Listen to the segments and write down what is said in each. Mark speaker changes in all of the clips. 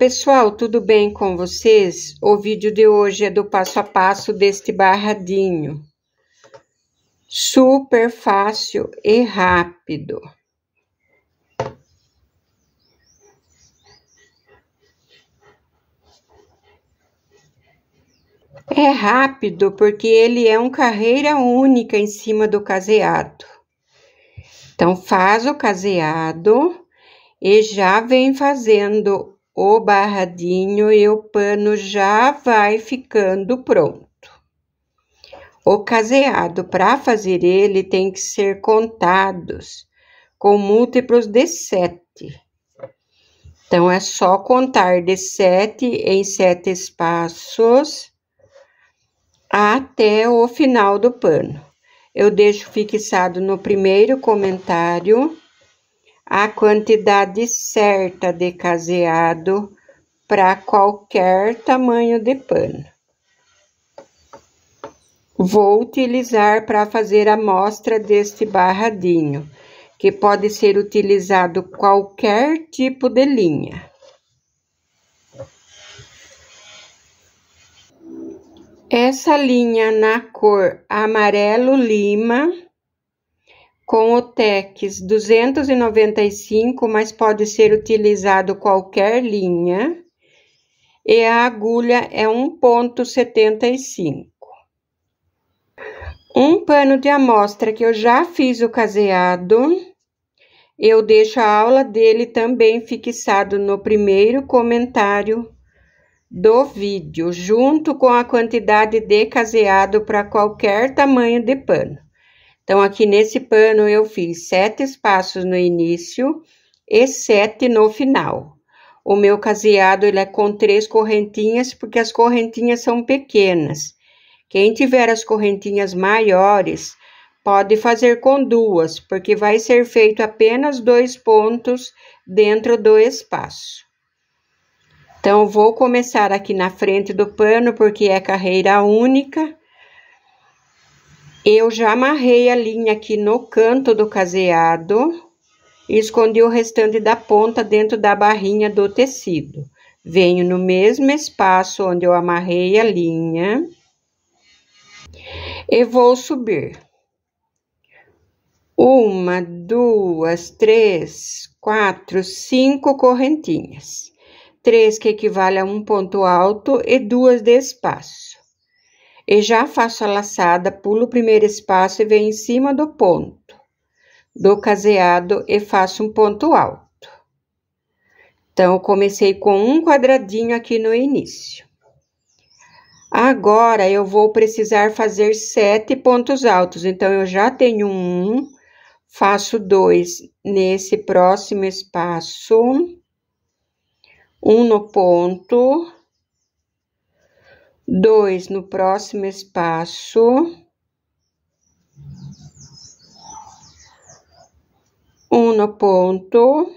Speaker 1: pessoal, tudo bem com vocês? O vídeo de hoje é do passo a passo deste barradinho. Super fácil e rápido. É rápido porque ele é um carreira única em cima do caseado. Então, faz o caseado e já vem fazendo o barradinho e o pano já vai ficando pronto. O caseado para fazer ele tem que ser contados com múltiplos de sete. Então é só contar de sete em sete espaços até o final do pano. Eu deixo fixado no primeiro comentário a quantidade certa de caseado para qualquer tamanho de pano. Vou utilizar para fazer a amostra deste barradinho, que pode ser utilizado qualquer tipo de linha. Essa linha na cor amarelo lima com o TEX 295, mas pode ser utilizado qualquer linha, e a agulha é 1,75. Um pano de amostra que eu já fiz o caseado, eu deixo a aula dele também fixado no primeiro comentário do vídeo, junto com a quantidade de caseado para qualquer tamanho de pano. Então, aqui nesse pano eu fiz sete espaços no início e sete no final. O meu caseado, ele é com três correntinhas, porque as correntinhas são pequenas. Quem tiver as correntinhas maiores, pode fazer com duas, porque vai ser feito apenas dois pontos dentro do espaço. Então, vou começar aqui na frente do pano, porque é carreira única. Eu já amarrei a linha aqui no canto do caseado e escondi o restante da ponta dentro da barrinha do tecido. Venho no mesmo espaço onde eu amarrei a linha e vou subir. Uma, duas, três, quatro, cinco correntinhas. Três que equivale a um ponto alto e duas de espaço e já faço a laçada, pulo o primeiro espaço e venho em cima do ponto, do caseado e faço um ponto alto. Então, comecei com um quadradinho aqui no início. Agora, eu vou precisar fazer sete pontos altos. Então, eu já tenho um, faço dois nesse próximo espaço, um no ponto Dois, no próximo espaço. Um no ponto.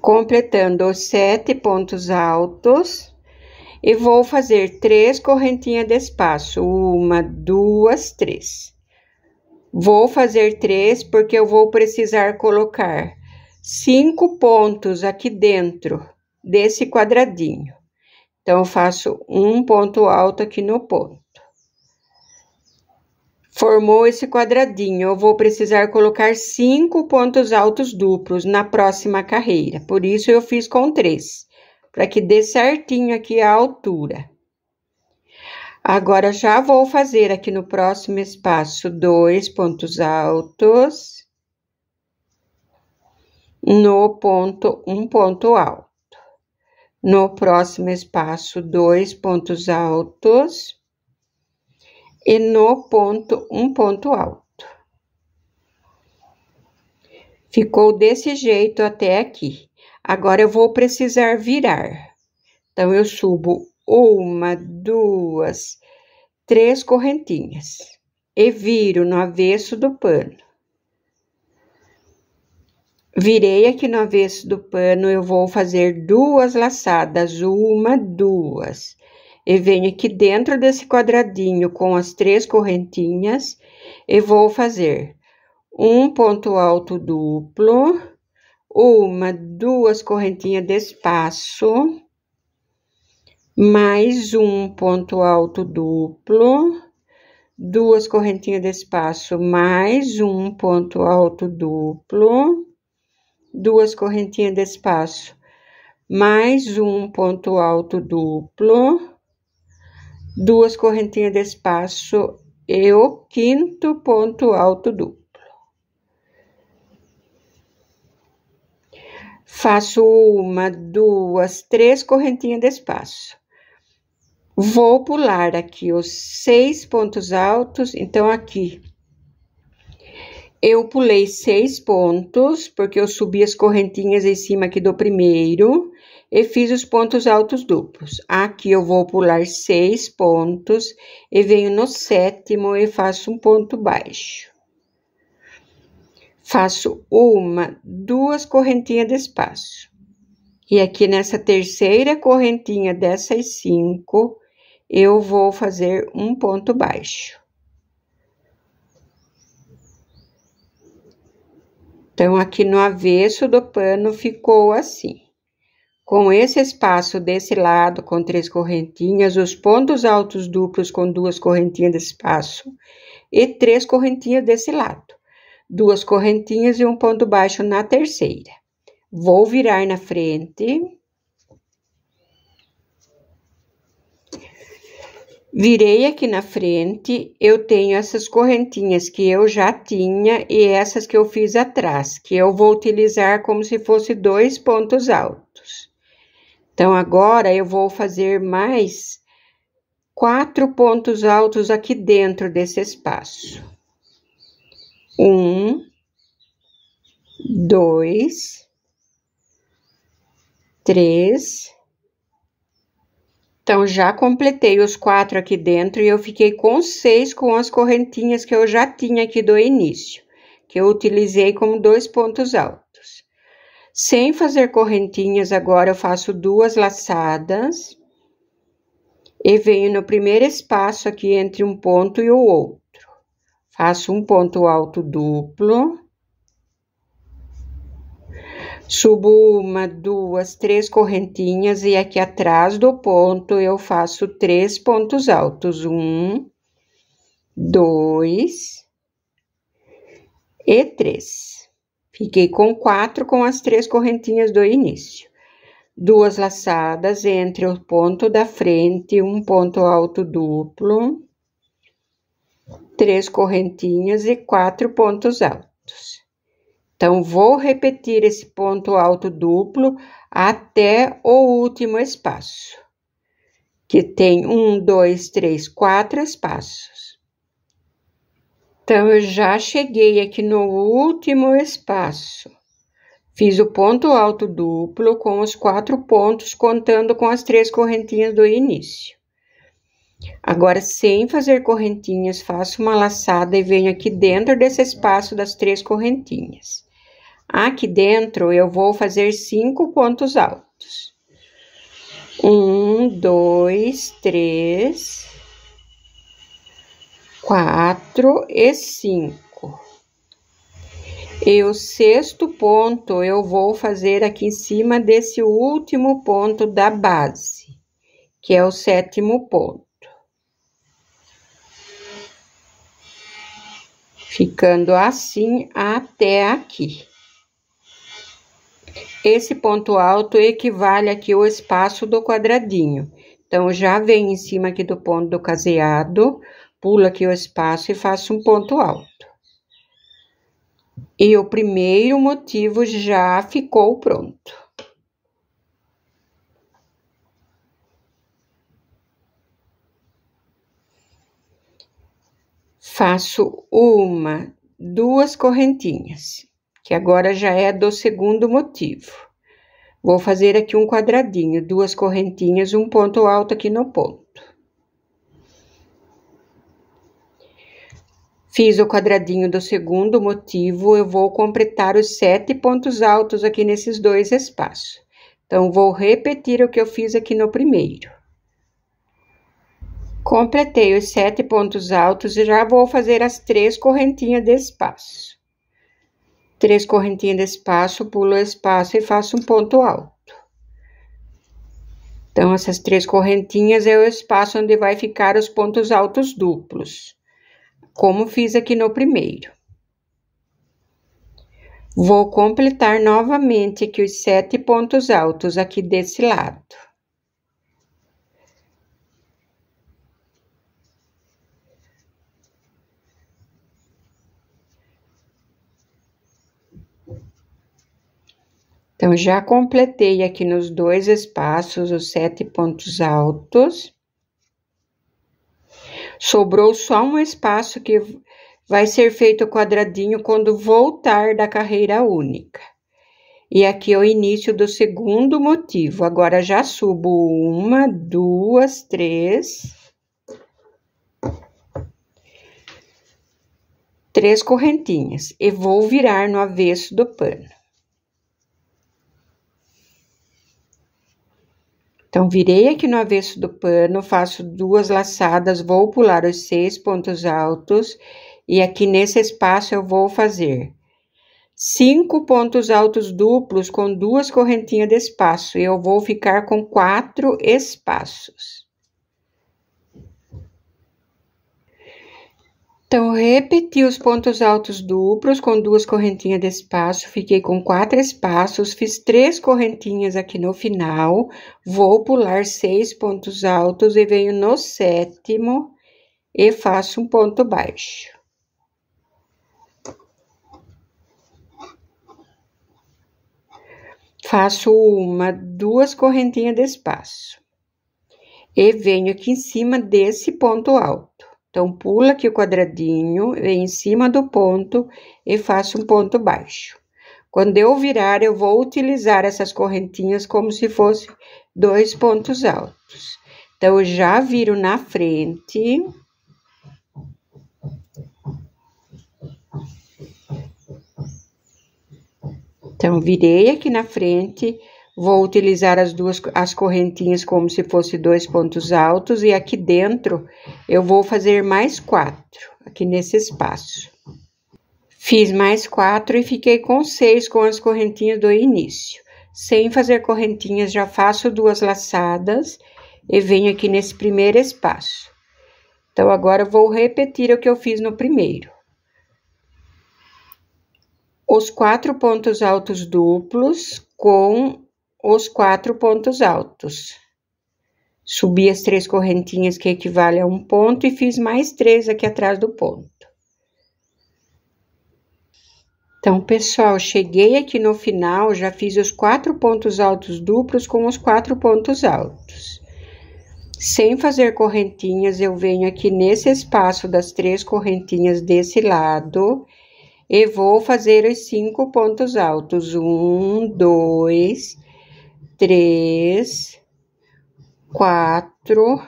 Speaker 1: Completando sete pontos altos. E vou fazer três correntinhas de espaço. Uma, duas, três. Vou fazer três porque eu vou precisar colocar cinco pontos aqui dentro desse quadradinho. Então, eu faço um ponto alto aqui no ponto. Formou esse quadradinho, eu vou precisar colocar cinco pontos altos duplos na próxima carreira. Por isso, eu fiz com três, para que dê certinho aqui a altura. Agora, já vou fazer aqui no próximo espaço dois pontos altos no ponto, um ponto alto. No próximo espaço, dois pontos altos e no ponto, um ponto alto. Ficou desse jeito até aqui. Agora eu vou precisar virar. Então, eu subo uma, duas, três correntinhas e viro no avesso do pano. Virei aqui no avesso do pano, eu vou fazer duas laçadas, uma, duas. E venho aqui dentro desse quadradinho com as três correntinhas e vou fazer um ponto alto duplo, uma, duas correntinhas de espaço, mais um ponto alto duplo, duas correntinhas de espaço, mais um ponto alto duplo duas correntinhas de espaço, mais um ponto alto duplo, duas correntinhas de espaço e o quinto ponto alto duplo. Faço uma, duas, três correntinhas de espaço. Vou pular aqui os seis pontos altos, então aqui eu pulei seis pontos, porque eu subi as correntinhas em cima aqui do primeiro e fiz os pontos altos duplos. Aqui eu vou pular seis pontos e venho no sétimo e faço um ponto baixo. Faço uma, duas correntinhas de espaço. E aqui nessa terceira correntinha dessas cinco, eu vou fazer um ponto baixo. Então, aqui no avesso do pano ficou assim. Com esse espaço desse lado, com três correntinhas, os pontos altos duplos com duas correntinhas de espaço e três correntinhas desse lado. Duas correntinhas e um ponto baixo na terceira. Vou virar na frente Virei aqui na frente, eu tenho essas correntinhas que eu já tinha e essas que eu fiz atrás, que eu vou utilizar como se fosse dois pontos altos. Então, agora eu vou fazer mais quatro pontos altos aqui dentro desse espaço. Um, dois, três, então, já completei os quatro aqui dentro e eu fiquei com seis com as correntinhas que eu já tinha aqui do início, que eu utilizei como dois pontos altos. Sem fazer correntinhas, agora eu faço duas laçadas e venho no primeiro espaço aqui entre um ponto e o outro. Faço um ponto alto duplo. Subo uma, duas, três correntinhas e aqui atrás do ponto eu faço três pontos altos. Um, dois e três. Fiquei com quatro com as três correntinhas do início. Duas laçadas entre o ponto da frente, um ponto alto duplo, três correntinhas e quatro pontos altos. Então, vou repetir esse ponto alto duplo até o último espaço, que tem um, dois, três, quatro espaços. Então, eu já cheguei aqui no último espaço. Fiz o ponto alto duplo com os quatro pontos, contando com as três correntinhas do início. Agora, sem fazer correntinhas, faço uma laçada e venho aqui dentro desse espaço das três correntinhas. Aqui dentro eu vou fazer cinco pontos altos. Um, dois, três, quatro e cinco. E o sexto ponto eu vou fazer aqui em cima desse último ponto da base, que é o sétimo ponto. Ficando assim até aqui. Esse ponto alto equivale aqui ao espaço do quadradinho. Então, já venho em cima aqui do ponto do caseado, pulo aqui o espaço e faço um ponto alto. E o primeiro motivo já ficou pronto. Faço uma, duas correntinhas que agora já é do segundo motivo. Vou fazer aqui um quadradinho, duas correntinhas, um ponto alto aqui no ponto. Fiz o quadradinho do segundo motivo, eu vou completar os sete pontos altos aqui nesses dois espaços. Então, vou repetir o que eu fiz aqui no primeiro. Completei os sete pontos altos e já vou fazer as três correntinhas de espaço três correntinhas de espaço, pulo o espaço e faço um ponto alto. Então, essas três correntinhas é o espaço onde vai ficar os pontos altos duplos, como fiz aqui no primeiro. Vou completar novamente aqui os sete pontos altos aqui desse lado. Então, já completei aqui nos dois espaços os sete pontos altos. Sobrou só um espaço que vai ser feito quadradinho quando voltar da carreira única. E aqui é o início do segundo motivo. Agora já subo uma, duas, três. Três correntinhas e vou virar no avesso do pano. Então, virei aqui no avesso do pano, faço duas laçadas, vou pular os seis pontos altos e aqui nesse espaço eu vou fazer cinco pontos altos duplos com duas correntinhas de espaço. e Eu vou ficar com quatro espaços. Então, repeti os pontos altos duplos com duas correntinhas de espaço, fiquei com quatro espaços, fiz três correntinhas aqui no final, vou pular seis pontos altos e venho no sétimo e faço um ponto baixo. Faço uma, duas correntinhas de espaço e venho aqui em cima desse ponto alto então, pula aqui o quadradinho, vem em cima do ponto e faço um ponto baixo. Quando eu virar, eu vou utilizar essas correntinhas como se fosse dois pontos altos. Então, eu já viro na frente. Então, virei aqui na frente, Vou utilizar as duas as correntinhas como se fosse dois pontos altos e aqui dentro eu vou fazer mais quatro, aqui nesse espaço. Fiz mais quatro e fiquei com seis com as correntinhas do início. Sem fazer correntinhas, já faço duas laçadas e venho aqui nesse primeiro espaço. Então, agora vou repetir o que eu fiz no primeiro. Os quatro pontos altos duplos com os quatro pontos altos. Subi as três correntinhas que equivale a um ponto e fiz mais três aqui atrás do ponto. Então, pessoal, cheguei aqui no final, já fiz os quatro pontos altos duplos com os quatro pontos altos. Sem fazer correntinhas, eu venho aqui nesse espaço das três correntinhas desse lado e vou fazer os cinco pontos altos. Um, dois, três, quatro,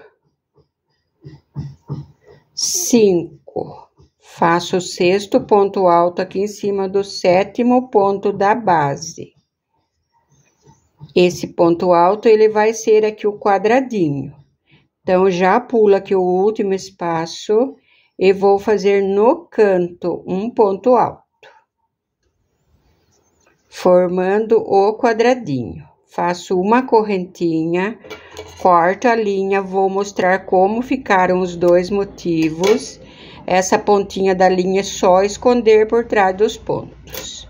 Speaker 1: cinco. Faço o sexto ponto alto aqui em cima do sétimo ponto da base. Esse ponto alto, ele vai ser aqui o quadradinho. Então, já pulo aqui o último espaço e vou fazer no canto um ponto alto, formando o quadradinho faço uma correntinha, corto a linha, vou mostrar como ficaram os dois motivos. Essa pontinha da linha é só esconder por trás dos pontos.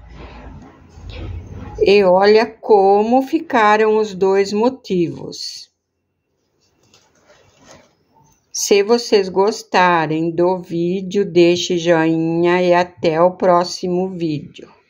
Speaker 1: E olha como ficaram os dois motivos. Se vocês gostarem do vídeo, deixe joinha e até o próximo vídeo.